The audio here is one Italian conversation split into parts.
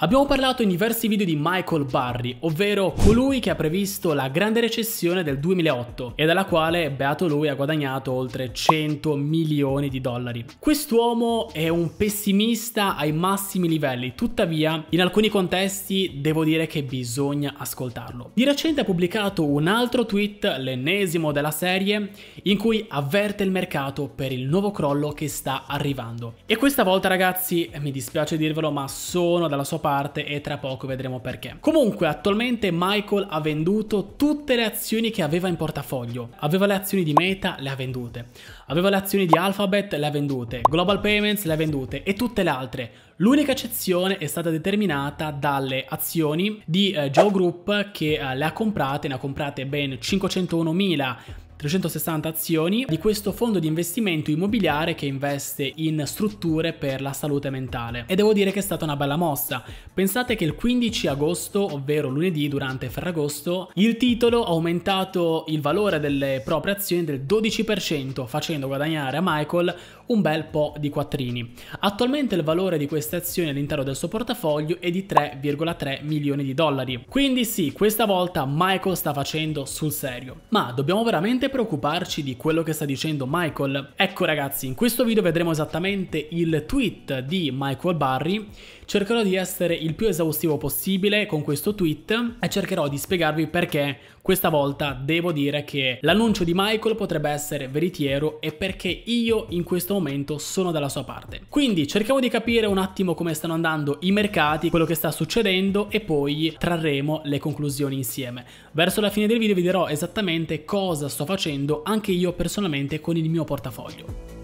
Abbiamo parlato in diversi video di Michael Barry, ovvero colui che ha previsto la grande recessione del 2008 e dalla quale, beato lui, ha guadagnato oltre 100 milioni di dollari. Quest'uomo è un pessimista ai massimi livelli, tuttavia in alcuni contesti devo dire che bisogna ascoltarlo. Di recente ha pubblicato un altro tweet, l'ennesimo della serie, in cui avverte il mercato per il nuovo crollo che sta arrivando. E questa volta ragazzi, mi dispiace dirvelo, ma sono dalla sua parte parte e tra poco vedremo perché. Comunque attualmente Michael ha venduto tutte le azioni che aveva in portafoglio. Aveva le azioni di Meta, le ha vendute. Aveva le azioni di Alphabet, le ha vendute. Global Payments, le ha vendute. E tutte le altre. L'unica eccezione è stata determinata dalle azioni di eh, Joe Group che eh, le ha comprate, ne ha comprate ben 501.000 360 azioni di questo fondo di investimento immobiliare che investe in strutture per la salute mentale. E devo dire che è stata una bella mossa. Pensate che il 15 agosto, ovvero lunedì durante Ferragosto, il titolo ha aumentato il valore delle proprie azioni del 12%, facendo guadagnare a Michael un bel po' di quattrini. Attualmente il valore di queste azioni all'interno del suo portafoglio è di 3,3 milioni di dollari. Quindi sì, questa volta Michael sta facendo sul serio. Ma dobbiamo veramente veramente preoccuparci di quello che sta dicendo Michael? Ecco ragazzi, in questo video vedremo esattamente il tweet di Michael Barry Cercherò di essere il più esaustivo possibile con questo tweet e cercherò di spiegarvi perché questa volta devo dire che l'annuncio di Michael potrebbe essere veritiero e perché io in questo momento sono dalla sua parte. Quindi cerchiamo di capire un attimo come stanno andando i mercati, quello che sta succedendo e poi trarremo le conclusioni insieme. Verso la fine del video vi dirò esattamente cosa sto facendo anche io personalmente con il mio portafoglio.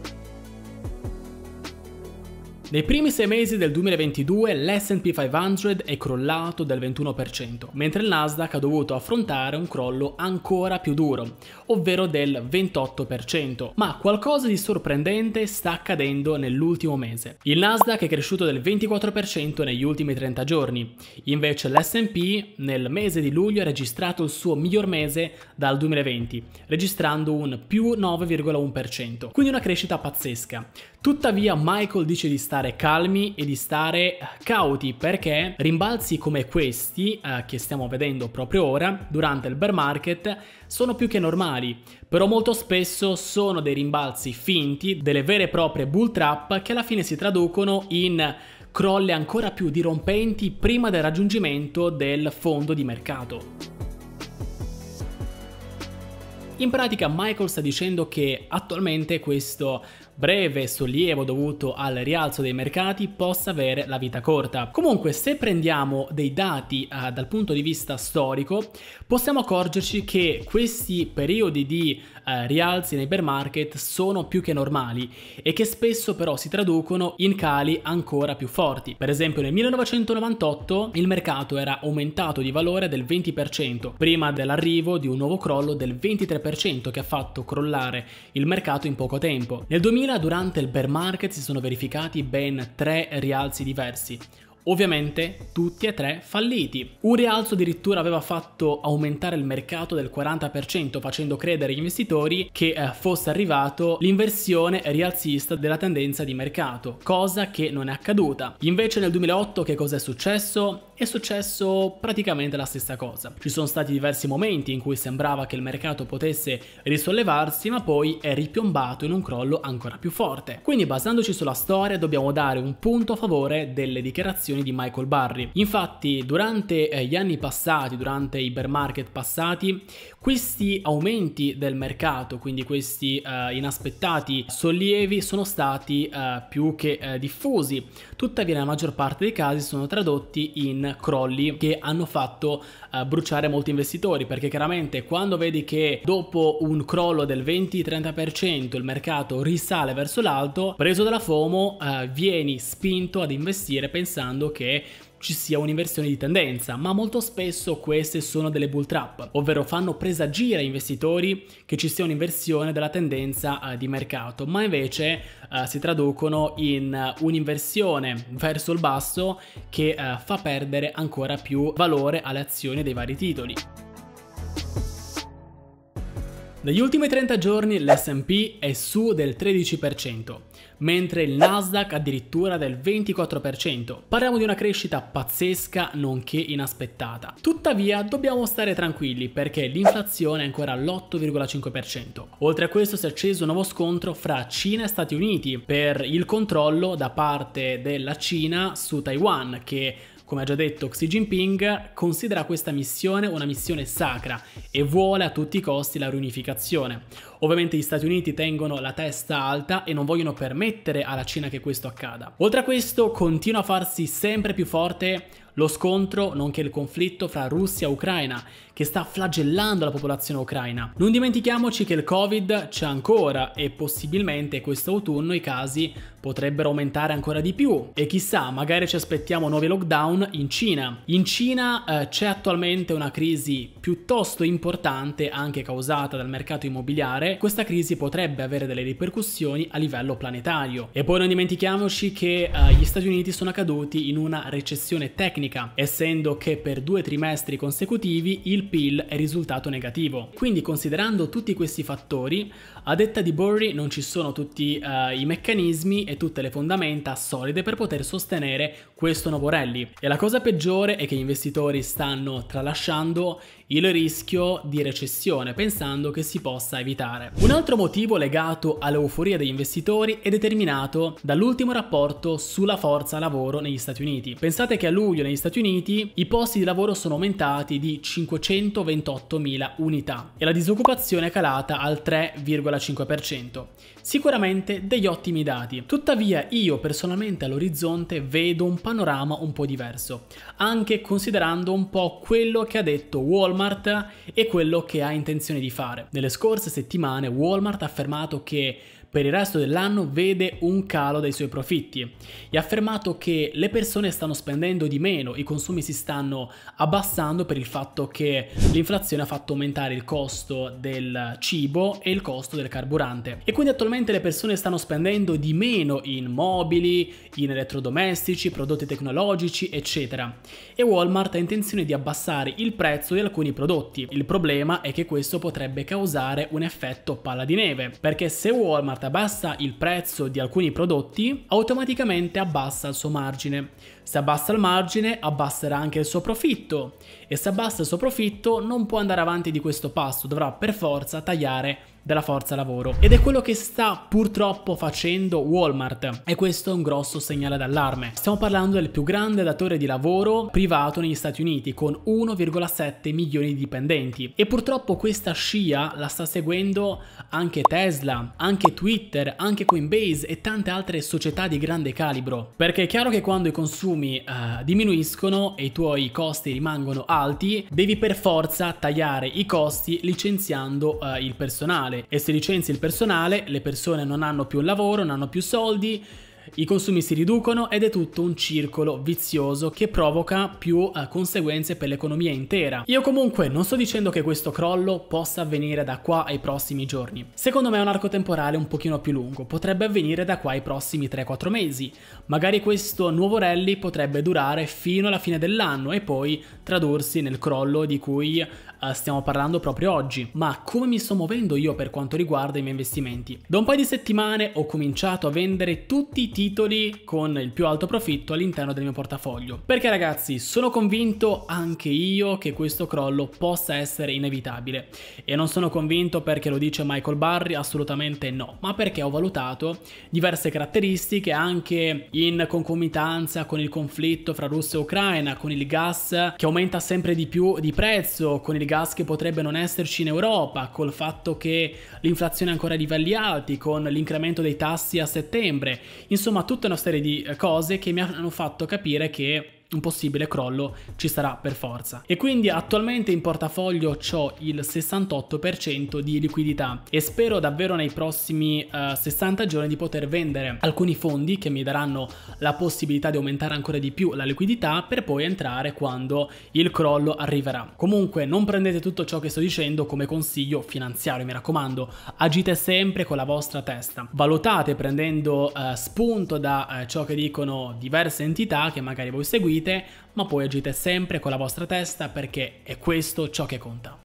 Nei primi sei mesi del 2022 l'SP 500 è crollato del 21%, mentre il Nasdaq ha dovuto affrontare un crollo ancora più duro, ovvero del 28%. Ma qualcosa di sorprendente sta accadendo nell'ultimo mese. Il Nasdaq è cresciuto del 24% negli ultimi 30 giorni, invece l'SP nel mese di luglio ha registrato il suo miglior mese dal 2020, registrando un più 9,1%, quindi una crescita pazzesca. Tuttavia Michael dice di stare stare calmi e di stare cauti perché rimbalzi come questi eh, che stiamo vedendo proprio ora durante il bear market sono più che normali, però molto spesso sono dei rimbalzi finti, delle vere e proprie bull trap che alla fine si traducono in crolle ancora più dirompenti prima del raggiungimento del fondo di mercato. In pratica Michael sta dicendo che attualmente questo breve sollievo dovuto al rialzo dei mercati possa avere la vita corta. Comunque se prendiamo dei dati eh, dal punto di vista storico possiamo accorgerci che questi periodi di eh, rialzi nei bear market sono più che normali e che spesso però si traducono in cali ancora più forti. Per esempio nel 1998 il mercato era aumentato di valore del 20% prima dell'arrivo di un nuovo crollo del 23% che ha fatto crollare il mercato in poco tempo. Nel 2000 2000 durante il bear market si sono verificati ben tre rialzi diversi, Ovviamente tutti e tre falliti. Un rialzo addirittura aveva fatto aumentare il mercato del 40% facendo credere agli investitori che eh, fosse arrivato l'inversione rialzista della tendenza di mercato, cosa che non è accaduta. Invece nel 2008 che cosa è successo? è successo praticamente la stessa cosa. Ci sono stati diversi momenti in cui sembrava che il mercato potesse risollevarsi, ma poi è ripiombato in un crollo ancora più forte. Quindi basandoci sulla storia dobbiamo dare un punto a favore delle dichiarazioni di Michael Barry. Infatti durante eh, gli anni passati, durante i bear market passati, questi aumenti del mercato, quindi questi eh, inaspettati sollievi sono stati eh, più che eh, diffusi. Tuttavia nella maggior parte dei casi sono tradotti in crolli che hanno fatto uh, bruciare molti investitori perché chiaramente quando vedi che dopo un crollo del 20-30% il mercato risale verso l'alto, preso dalla FOMO uh, vieni spinto ad investire pensando che ci sia un'inversione di tendenza, ma molto spesso queste sono delle bull trap, ovvero fanno presagire ai investitori che ci sia un'inversione della tendenza eh, di mercato, ma invece eh, si traducono in un'inversione verso il basso che eh, fa perdere ancora più valore alle azioni dei vari titoli. Negli ultimi 30 giorni l'SP è su del 13%, mentre il Nasdaq addirittura del 24%. Parliamo di una crescita pazzesca nonché inaspettata. Tuttavia dobbiamo stare tranquilli perché l'inflazione è ancora all'8,5%. Oltre a questo si è acceso un nuovo scontro fra Cina e Stati Uniti per il controllo da parte della Cina su Taiwan che come ha già detto Xi Jinping, considera questa missione una missione sacra e vuole a tutti i costi la riunificazione. Ovviamente gli Stati Uniti tengono la testa alta e non vogliono permettere alla Cina che questo accada. Oltre a questo, continua a farsi sempre più forte lo scontro, nonché il conflitto fra Russia e Ucraina, che sta flagellando la popolazione ucraina. Non dimentichiamoci che il Covid c'è ancora e possibilmente quest'autunno i casi potrebbero aumentare ancora di più e chissà, magari ci aspettiamo nuovi lockdown in Cina. In Cina eh, c'è attualmente una crisi piuttosto importante anche causata dal mercato immobiliare. Questa crisi potrebbe avere delle ripercussioni a livello planetario. E poi non dimentichiamoci che eh, gli Stati Uniti sono caduti in una recessione tecnica, essendo che per due trimestri consecutivi il PIL è risultato negativo. Quindi considerando tutti questi fattori, a detta di Burry non ci sono tutti eh, i meccanismi e e tutte le fondamenta solide per poter sostenere questo nuovo rally. E la cosa peggiore è che gli investitori stanno tralasciando il rischio di recessione, pensando che si possa evitare. Un altro motivo legato all'euforia degli investitori è determinato dall'ultimo rapporto sulla forza lavoro negli Stati Uniti. Pensate che a luglio negli Stati Uniti i posti di lavoro sono aumentati di 528.000 unità e la disoccupazione è calata al 3,5%. Sicuramente degli ottimi dati. Tuttavia io personalmente all'orizzonte vedo un panorama un po' diverso, anche considerando un po' quello che ha detto Walmart Walmart e quello che ha intenzione di fare. Nelle scorse settimane Walmart ha affermato che per il resto dell'anno vede un calo dei suoi profitti e ha affermato che le persone stanno spendendo di meno, i consumi si stanno abbassando per il fatto che l'inflazione ha fatto aumentare il costo del cibo e il costo del carburante e quindi attualmente le persone stanno spendendo di meno in mobili, in elettrodomestici, prodotti tecnologici eccetera e Walmart ha intenzione di abbassare il prezzo di alcuni prodotti. Il problema è che questo potrebbe causare un effetto palla di neve perché se Walmart Walmart abbassa il prezzo di alcuni prodotti, automaticamente abbassa il suo margine. Se abbassa il margine, abbasserà anche il suo profitto e se abbassa il suo profitto non può andare avanti di questo passo, dovrà per forza tagliare della forza lavoro ed è quello che sta purtroppo facendo Walmart e questo è un grosso segnale d'allarme. Stiamo parlando del più grande datore di lavoro privato negli Stati Uniti con 1,7 milioni di dipendenti e purtroppo questa scia la sta seguendo anche Tesla, anche Twitter, anche Coinbase e tante altre società di grande calibro perché è chiaro che quando i consumi eh, diminuiscono e i tuoi costi rimangono alti devi per forza tagliare i costi licenziando eh, il personale personale e se licenzi il personale le persone non hanno più un lavoro, non hanno più soldi, i consumi si riducono ed è tutto un circolo vizioso che provoca più eh, conseguenze per l'economia intera. Io comunque non sto dicendo che questo crollo possa avvenire da qua ai prossimi giorni. Secondo me è un arco temporale un pochino più lungo, potrebbe avvenire da qua ai prossimi 3-4 mesi. Magari questo nuovo rally potrebbe durare fino alla fine dell'anno e poi tradursi nel crollo di cui eh, stiamo parlando proprio oggi, ma come mi sto muovendo io per quanto riguarda i miei investimenti? Da un paio di settimane ho cominciato a vendere tutti i titoli con il più alto profitto all'interno del mio portafoglio, perché ragazzi sono convinto anche io che questo crollo possa essere inevitabile e non sono convinto perché lo dice Michael Barry, assolutamente no, ma perché ho valutato diverse caratteristiche anche in concomitanza con il conflitto fra Russia e Ucraina, con il gas che aumenta sempre di più di prezzo, con il del gas che potrebbe non esserci in Europa, col fatto che l'inflazione è ancora a livelli alti, con l'incremento dei tassi a settembre, insomma tutta una serie di eh, cose che mi hanno fatto capire che un possibile crollo ci sarà per forza. E quindi attualmente in portafoglio ho il 68% di liquidità e spero davvero nei prossimi uh, eh, 60 giorni di poter vendere alcuni fondi che mi daranno la possibilità di aumentare ancora di più la liquidità per poi entrare quando il crollo arriverà. Comunque non prendete tutto ciò che sto dicendo come consiglio finanziario, mi raccomando, agite sempre con la vostra testa. Valutate prendendo uh, spunto da uh, ciò che dicono diverse entità che magari voi seguite seguite, ma poi agite sempre con la vostra testa perché è questo ciò che conta.